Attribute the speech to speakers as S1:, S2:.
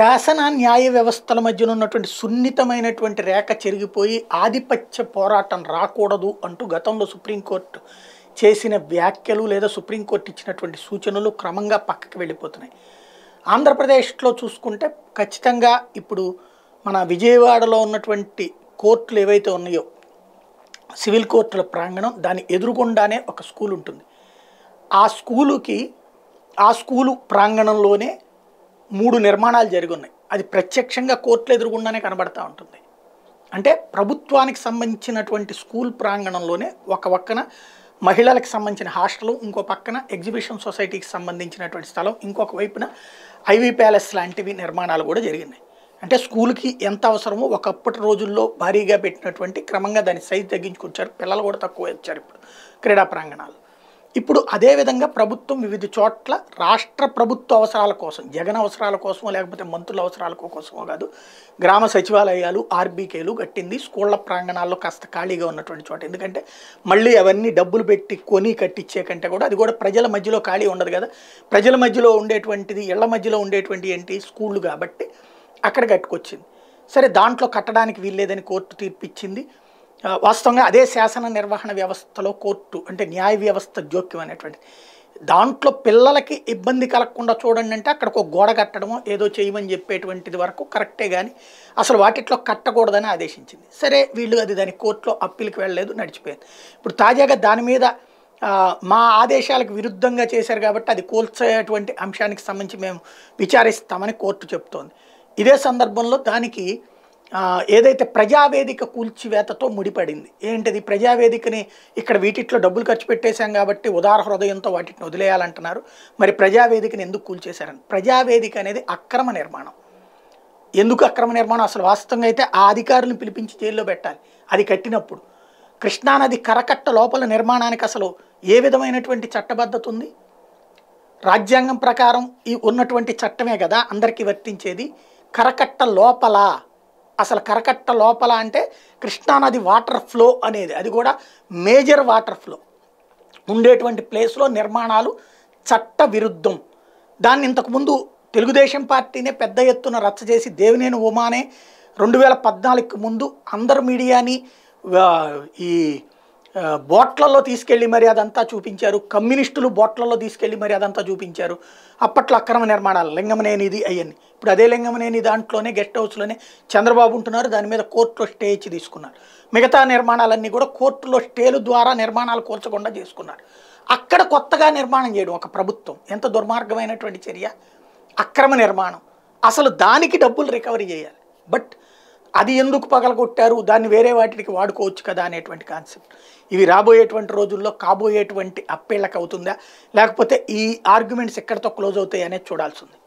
S1: శాసన న్యాయ వ్యవస్థల మధ్యన ఉన్నటువంటి సున్నితమైనటువంటి రేఖ చెరిగిపోయి ఆధిపత్య పోరాటం రాకూడదు అంటూ గతంలో సుప్రీంకోర్టు చేసిన వ్యాఖ్యలు లేదా సుప్రీంకోర్టు ఇచ్చినటువంటి సూచనలు క్రమంగా పక్కకి వెళ్ళిపోతున్నాయి ఆంధ్రప్రదేశ్లో చూసుకుంటే ఖచ్చితంగా ఇప్పుడు మన విజయవాడలో ఉన్నటువంటి కోర్టులు ఏవైతే ఉన్నాయో సివిల్ కోర్టుల ప్రాంగణం దాని ఎదురుగుండానే ఒక స్కూల్ ఉంటుంది ఆ స్కూలుకి ఆ స్కూలు ప్రాంగణంలోనే మూడు నిర్మాణాలు జరుగున్నాయి అది ప్రత్యక్షంగా కోర్టులు ఎదురుగుండానే కనబడతా ఉంటుంది అంటే ప్రభుత్వానికి సంబంధించినటువంటి స్కూల్ ప్రాంగణంలోనే ఒక పక్కన మహిళలకు సంబంధించిన హాస్టల్ ఇంకో పక్కన ఎగ్జిబిషన్ సొసైటీకి సంబంధించినటువంటి స్థలం ఇంకొక వైపున ఐవి ప్యాలెస్ లాంటివి నిర్మాణాలు కూడా జరిగినాయి అంటే స్కూల్కి ఎంత అవసరమో ఒకప్పటి రోజుల్లో భారీగా పెట్టినటువంటి క్రమంగా దాని సైజు తగ్గించుకొచ్చారు పిల్లలు కూడా తక్కువ వచ్చారు ఇప్పుడు క్రీడా ప్రాంగణాలు ఇప్పుడు అదేవిధంగా ప్రభుత్వం వివిధ చోట్ల రాష్ట్ర ప్రభుత్వ అవసరాల కోసం జగన్ అవసరాల కోసం లేకపోతే మంత్రుల అవసరాల కోసమో కాదు గ్రామ సచివాలయాలు ఆర్బీకేలు కట్టింది స్కూళ్ల ప్రాంగణాల్లో కాస్త ఖాళీగా ఉన్నటువంటి చోట ఎందుకంటే మళ్ళీ అవన్నీ డబ్బులు పెట్టి కొని కట్టించే కంటే కూడా అది కూడా ప్రజల మధ్యలో ఖాళీ ఉండదు కదా ప్రజల మధ్యలో ఉండేటువంటిది ఇళ్ల మధ్యలో ఉండేటువంటి ఏంటి స్కూళ్ళు కాబట్టి అక్కడ కట్టుకొచ్చింది సరే దాంట్లో కట్టడానికి వీల్లేదని కోర్టు తీర్పిచ్చింది వాస్తవంగా అదే శాసన నిర్వహణ వ్యవస్థలో కోర్టు అంటే న్యాయ వ్యవస్థ జోక్యం అనేటువంటిది దాంట్లో పిల్లలకి ఇబ్బంది కలగకుండా చూడండి అంటే అక్కడికి ఒక గోడ కట్టడమో ఏదో చేయమని చెప్పేటువంటిది వరకు కరెక్టే కానీ అసలు వాటిట్లో కట్టకూడదని ఆదేశించింది సరే వీళ్ళు అది దాని కోర్టులో అప్పీల్కి వెళ్ళలేదు నడిచిపోయింది ఇప్పుడు తాజాగా దాని మీద మా ఆదేశాలకు విరుద్ధంగా చేశారు కాబట్టి అది కోల్చేటువంటి అంశానికి సంబంధించి మేము విచారిస్తామని కోర్టు చెప్తోంది ఇదే సందర్భంలో దానికి ఏదైతే ప్రజావేదిక కూల్చివేతతో ముడిపడింది ఏంటిది ప్రజావేదికని ఇక్కడ వీటిట్లో డబ్బులు ఖర్చు పెట్టేశాం కాబట్టి ఉదార హృదయంతో వాటిని వదిలేయాలంటున్నారు మరి ప్రజావేదికని ఎందుకు కూల్చేశారని ప్రజావేదిక అనేది అక్రమ నిర్మాణం ఎందుకు అక్రమ నిర్మాణం అసలు వాస్తవంగా అయితే ఆ అధికారులను పిలిపించి జైల్లో పెట్టాలి అది కట్టినప్పుడు కృష్ణానది కరకట్ట లోపల నిర్మాణానికి అసలు ఏ విధమైనటువంటి చట్టబద్ధత ఉంది రాజ్యాంగం ప్రకారం ఈ ఉన్నటువంటి చట్టమే కదా అందరికీ వర్తించేది కరకట్ట లోపల అసలు కరకట్ట లోపల అంటే కృష్ణానది వాటర్ ఫ్లో అనేది అది కూడా మేజర్ వాటర్ ఫ్లో ఉండేటువంటి ప్లేస్లో నిర్మాణాలు చట్ట విరుద్ధం దాన్ని ఇంతకుముందు తెలుగుదేశం పార్టీనే పెద్ద ఎత్తున రచ్చ చేసి దేవినేని ఉమానే రెండు వేల పద్నాలుగుకి ముందు అందరు మీడియాని ఈ బోట్లలో తీసుకెళ్లి మరి అదంతా చూపించారు కమ్యూనిస్టులు బోట్లలో తీసుకెళ్లి మరి అదంతా చూపించారు అప్పట్లో అక్రమ నిర్మాణాలు లింగమనేనిది అయ్యని ఇప్పుడు అదే లింగమనేని దాంట్లోనే గెస్ట్ హౌస్లోనే చంద్రబాబు ఉంటున్నారు దాని మీద కోర్టులో స్టే ఇచ్చి తీసుకున్నారు మిగతా నిర్మాణాలన్నీ కూడా కోర్టులో స్టేలు ద్వారా నిర్మాణాలు కూల్చకుండా చేసుకున్నారు అక్కడ కొత్తగా నిర్మాణం చేయడం ఒక ప్రభుత్వం ఎంత దుర్మార్గమైనటువంటి చర్య అక్రమ నిర్మాణం అసలు దానికి డబ్బులు రికవరీ చేయాలి బట్ అది ఎందుకు పగలగొట్టారు దాన్ని వేరే వాటికి వాడుకోవచ్చు కదా అనేటువంటి కాన్సెప్ట్ ఇవి రాబోయేటువంటి రోజుల్లో కాబోయేటువంటి అప్పేళ్ళకి అవుతుందా లేకపోతే ఈ ఆర్గ్యుమెంట్స్ ఎక్కడితో క్లోజ్ అవుతాయి అనేది చూడాల్సి ఉంది